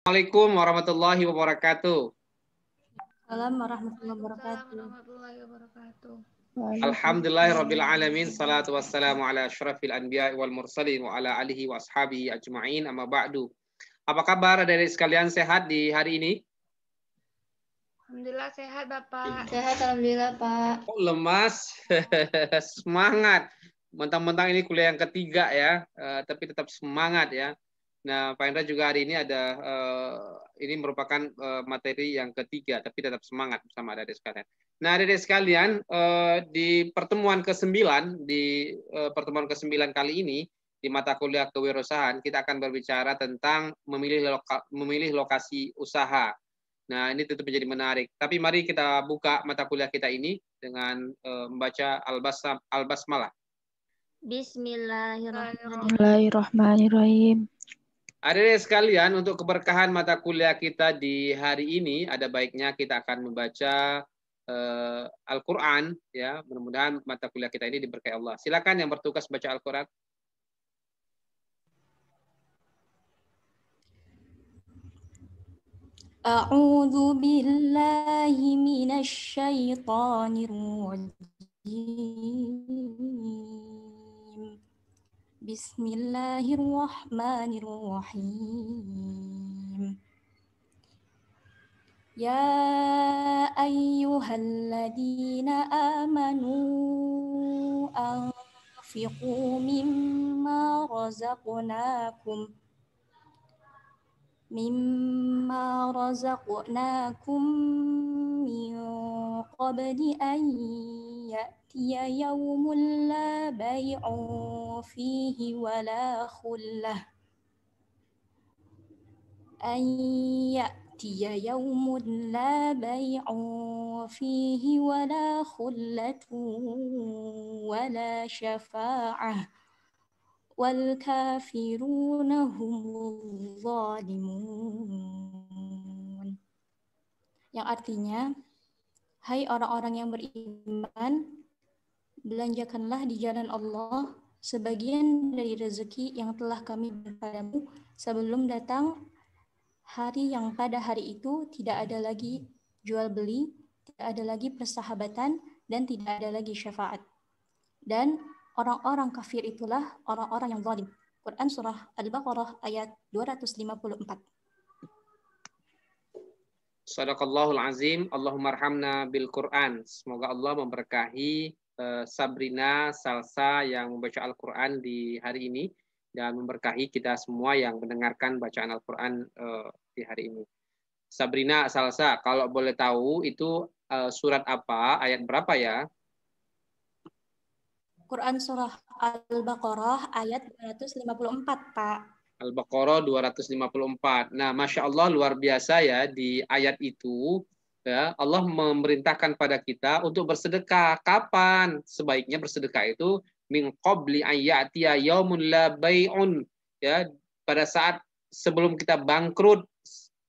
Assalamualaikum warahmatullahi wabarakatuh. Assalamualaikum warahmatullahi wabarakatuh. Alhamdulillah rabbil alamin salatu wassalamu ala asyrafil anbiya wal mursalin wa ala alihi wa ashabihi ajmain amma ba'du. Apa kabar dari sekalian sehat di hari ini? Alhamdulillah sehat Bapak. Sehat alhamdulillah Pak. Oh, lemas. semangat. Mentang-mentang ini kuliah yang ketiga ya, uh, tapi tetap semangat ya. Nah, Pak Hendra juga hari ini ada uh, ini merupakan uh, materi yang ketiga, tapi tetap semangat bersama adik-adik sekalian. Nah, adik-adik sekalian, uh, di pertemuan ke-9 di uh, pertemuan ke-9 kali ini di mata kuliah kewirausahaan, kita akan berbicara tentang memilih loka, memilih lokasi usaha. Nah, ini tentu menjadi menarik. Tapi mari kita buka mata kuliah kita ini dengan uh, membaca Al-Basmalah. Al Bismillahirrahmanirrahim. Bismillahirrahmanirrahim. Adik-adik sekalian, untuk keberkahan mata kuliah kita di hari ini, ada baiknya kita akan membaca uh, Al-Quran. Ya, mudah-mudahan mata kuliah kita ini diberkahi Allah. Silakan yang bertugas baca Al-Quran. أعوذ بالله من الشيطان الرجيم بسم الله الرحمن الرحيم يا أيها الذين آمنوا أنفقوا مما رزقناكم مما رزقناكم من قبل أن يأتي يوم لا بيع فيه ولا خلة أن يأتي يوم لا بيع فيه ولا خلة ولا شفاعة والكافرون هم الظالمون yang artinya hai orang-orang yang beriman belanjakanlah di jalan Allah sebagian dari rezeki yang telah kami berpadamu sebelum datang hari yang pada hari itu tidak ada lagi jual beli, tidak ada lagi persahabatan, dan tidak ada lagi syafaat. Dan orang-orang kafir itulah orang-orang yang zalim. Quran Surah Al-Baqarah ayat 254. Sadaqallahul azim, Allahumma rahamna bil Quran. Semoga Allah memberkahi Eh, Sabrina Salsa yang membaca Al-Quran di hari ini dan memberkahi kita semua yang mendengarkan bacaan Al-Quran eh, di hari ini. Sabrina Salsa, kalau boleh tahu itu eh, surat apa, ayat berapa ya? Quran surah Al-Baqarah ayat 254, Pak. Al-Baqarah 254. Nah, Masya Allah luar biasa ya di ayat itu ya Allah memerintahkan pada kita untuk bersedekah. Kapan sebaiknya bersedekah itu? Min qabli yaumun la bai'un. Ya, pada saat sebelum kita bangkrut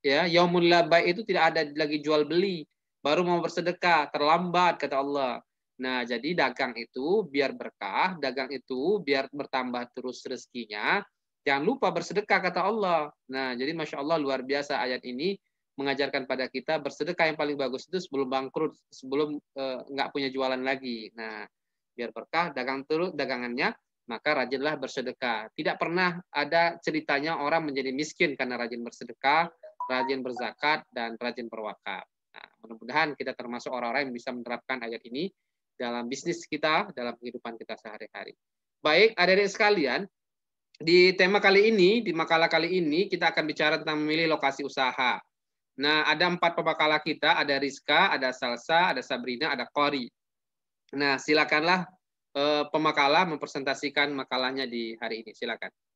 ya yaumun la bai' itu tidak ada lagi jual beli, baru mau bersedekah, terlambat kata Allah. Nah, jadi dagang itu biar berkah, dagang itu biar bertambah terus rezekinya. Jangan lupa bersedekah kata Allah. Nah, jadi masya Allah luar biasa ayat ini mengajarkan pada kita bersedekah yang paling bagus itu sebelum bangkrut, sebelum eh, nggak uh, punya jualan lagi. Nah, biar berkah dagang terus dagangannya, maka rajinlah bersedekah. Tidak pernah ada ceritanya orang menjadi miskin karena rajin bersedekah, rajin berzakat dan rajin berwakaf. Nah, mudah-mudahan kita termasuk orang-orang yang bisa menerapkan ayat ini dalam bisnis kita, dalam kehidupan kita sehari-hari. Baik, adik-adik sekalian, di tema kali ini, di makalah kali ini, kita akan bicara tentang memilih lokasi usaha. Nah, ada empat pembakala kita, ada Rizka, ada Salsa, ada Sabrina, ada Kori. Nah, silakanlah pemakalah pemakala mempresentasikan makalahnya di hari ini. Silakan.